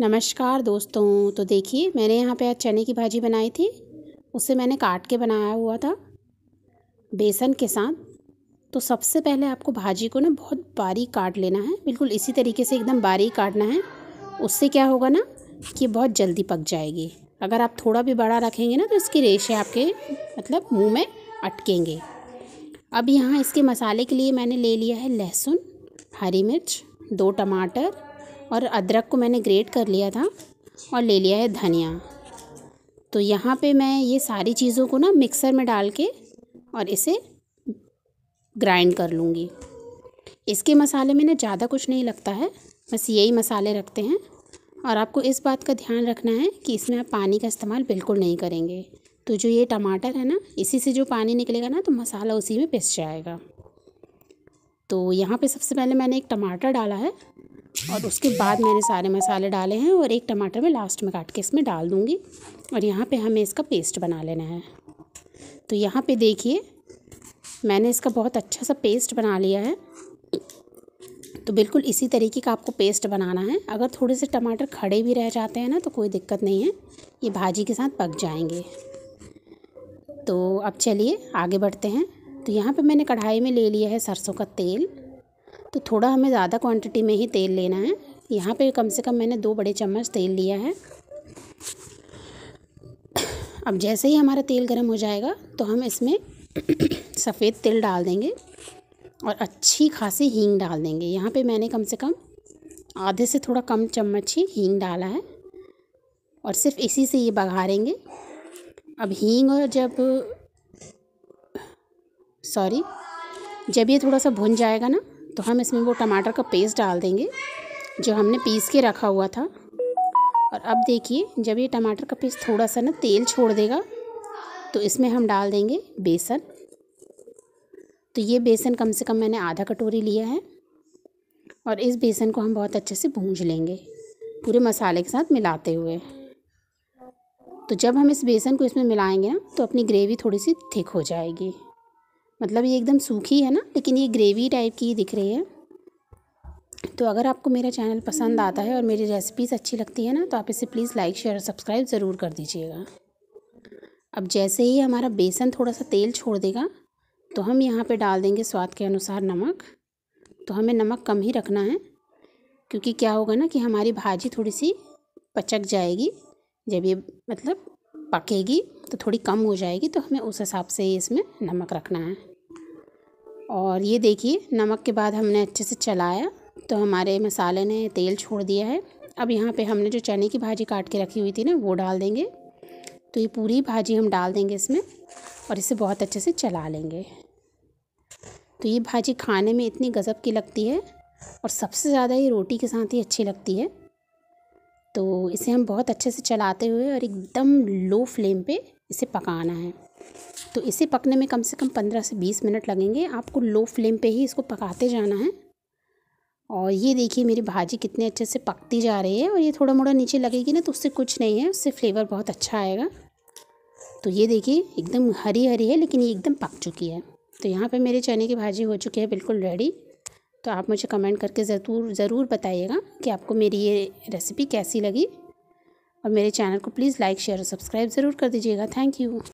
नमस्कार दोस्तों तो देखिए मैंने यहाँ पे आज चने की भाजी बनाई थी उसे मैंने काट के बनाया हुआ था बेसन के साथ तो सबसे पहले आपको भाजी को ना बहुत बारीक काट लेना है बिल्कुल इसी तरीके से एकदम बारीक काटना है उससे क्या होगा ना कि बहुत जल्दी पक जाएगी अगर आप थोड़ा भी बड़ा रखेंगे ना तो इसके रेशे आपके मतलब मुँह में अटकेंगे अब यहाँ इसके मसाले के लिए मैंने ले लिया है लहसुन हरी मिर्च दो टमाटर और अदरक को मैंने ग्रेट कर लिया था और ले लिया है धनिया तो यहाँ पे मैं ये सारी चीज़ों को ना मिक्सर में डाल के और इसे ग्राइंड कर लूँगी इसके मसाले में ना ज़्यादा कुछ नहीं लगता है बस यही मसाले रखते हैं और आपको इस बात का ध्यान रखना है कि इसमें आप पानी का इस्तेमाल बिल्कुल नहीं करेंगे तो जो ये टमाटर है ना इसी से जो पानी निकलेगा ना तो मसाला उसी में पिस जाएगा तो यहाँ पे सबसे पहले मैंने एक टमाटर डाला है और उसके बाद मैंने सारे मसाले डाले हैं और एक टमाटर में लास्ट में काट के इसमें डाल दूँगी और यहाँ पर हमें इसका पेस्ट बना लेना है तो यहाँ पर देखिए मैंने इसका बहुत अच्छा सा पेस्ट बना लिया है तो बिल्कुल इसी तरीके का आपको पेस्ट बनाना है अगर थोड़े से टमाटर खड़े भी रह जाते हैं ना तो कोई दिक्कत नहीं है ये भाजी के साथ पक जाएंगे तो अब चलिए आगे बढ़ते हैं तो यहाँ पे मैंने कढ़ाई में ले लिया है सरसों का तेल तो थोड़ा हमें ज़्यादा क्वांटिटी में ही तेल लेना है यहाँ पे कम से कम मैंने दो बड़े चम्मच तेल लिया है अब जैसे ही हमारा तेल गर्म हो जाएगा तो हम इसमें सफ़ेद तिल डाल देंगे और अच्छी खासी हींग डाल देंगे यहाँ पे मैंने कम से कम आधे से थोड़ा कम चम्मच ही हींग डाला है और सिर्फ इसी से ये बघारेंगे अब हींग और जब सॉरी जब ये थोड़ा सा भुन जाएगा ना तो हम इसमें वो टमाटर का पेस्ट डाल देंगे जो हमने पीस के रखा हुआ था और अब देखिए जब ये टमाटर का पेस्ट थोड़ा सा ना तेल छोड़ देगा तो इसमें हम डाल देंगे बेसन तो ये बेसन कम से कम मैंने आधा कटोरी लिया है और इस बेसन को हम बहुत अच्छे से भूंज लेंगे पूरे मसाले के साथ मिलाते हुए तो जब हम इस बेसन को इसमें मिलाएंगे ना तो अपनी ग्रेवी थोड़ी सी थिक हो जाएगी मतलब ये एकदम सूखी है ना लेकिन ये ग्रेवी टाइप की दिख रही है तो अगर आपको मेरा चैनल पसंद आता है और मेरी रेसिपीज़ अच्छी लगती है ना तो आप इसे प्लीज़ लाइक शेयर और सब्सक्राइब ज़रूर कर दीजिएगा अब जैसे ही हमारा बेसन थोड़ा सा तेल छोड़ देगा तो हम यहाँ पे डाल देंगे स्वाद के अनुसार नमक तो हमें नमक कम ही रखना है क्योंकि क्या होगा ना कि हमारी भाजी थोड़ी सी पचक जाएगी जब ये मतलब पकेगी तो थोड़ी कम हो जाएगी तो हमें उस हिसाब से इसमें नमक रखना है और ये देखिए नमक के बाद हमने अच्छे से चलाया तो हमारे मसाले ने तेल छोड़ दिया है अब यहाँ पे हमने जो चने की भाजी काट के रखी हुई थी ना वो डाल देंगे तो ये पूरी भाजी हम डाल देंगे इसमें और इसे बहुत अच्छे से चला लेंगे तो ये भाजी खाने में इतनी गज़ब की लगती है और सबसे ज़्यादा ये रोटी के साथ ही अच्छी लगती है तो इसे हम बहुत अच्छे से चलाते हुए और एकदम लो फ्लेम पे इसे पकाना है तो इसे पकने में कम से कम पंद्रह से बीस मिनट लगेंगे आपको लो फ्लेम पे ही इसको पकाते जाना है और ये देखिए मेरी भाजी कितने अच्छे से पकती जा रही है और ये थोड़ा मोड़ा नीचे लगेगी ना तो उससे कुछ नहीं है उससे फ्लेवर बहुत अच्छा आएगा तो ये देखिए एकदम हरी हरी है लेकिन ये एकदम पक चुकी है तो यहाँ पे मेरे चने की भाजी हो चुकी है बिल्कुल रेडी तो आप मुझे कमेंट करके ज़रूर ज़रूर बताइएगा कि आपको मेरी ये रेसिपी कैसी लगी और मेरे चैनल को प्लीज़ लाइक शेयर और सब्सक्राइब ज़रूर कर दीजिएगा थैंक यू